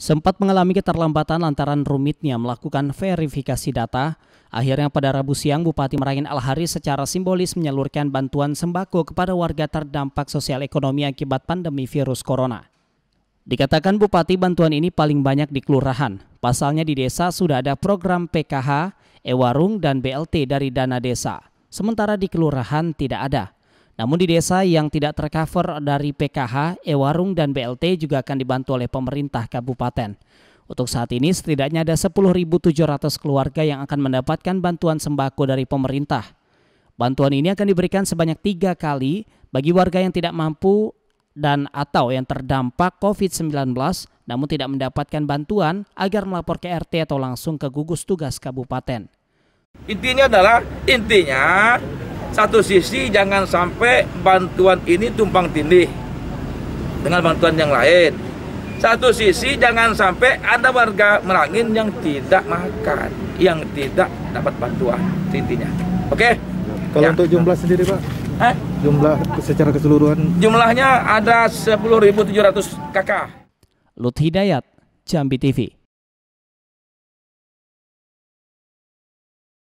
sempat mengalami keterlambatan lantaran rumitnya melakukan verifikasi data. Akhirnya pada Rabu siang Bupati Merangin Al-Hari secara simbolis menyalurkan bantuan sembako kepada warga terdampak sosial ekonomi akibat pandemi virus corona. Dikatakan Bupati bantuan ini paling banyak di kelurahan. Pasalnya di desa sudah ada program PKH, Ewarung dan BLT dari dana desa. Sementara di kelurahan tidak ada. Namun di desa yang tidak tercover dari PKH, Ewarung dan BLT juga akan dibantu oleh pemerintah kabupaten. Untuk saat ini setidaknya ada 10.700 keluarga yang akan mendapatkan bantuan sembako dari pemerintah. Bantuan ini akan diberikan sebanyak tiga kali bagi warga yang tidak mampu dan atau yang terdampak COVID-19 namun tidak mendapatkan bantuan agar melapor ke RT atau langsung ke gugus tugas kabupaten. Intinya adalah intinya satu sisi jangan sampai bantuan ini tumpang tindih dengan bantuan yang lain. Satu sisi jangan sampai ada warga merangin yang tidak makan, yang tidak dapat bantuan intinya. Oke? Okay? Kalau ya. untuk jumlah sendiri Pak? Hah? Jumlah secara keseluruhan? Jumlahnya ada 10.700 kakak. Lut Hidayat, Jambi TV.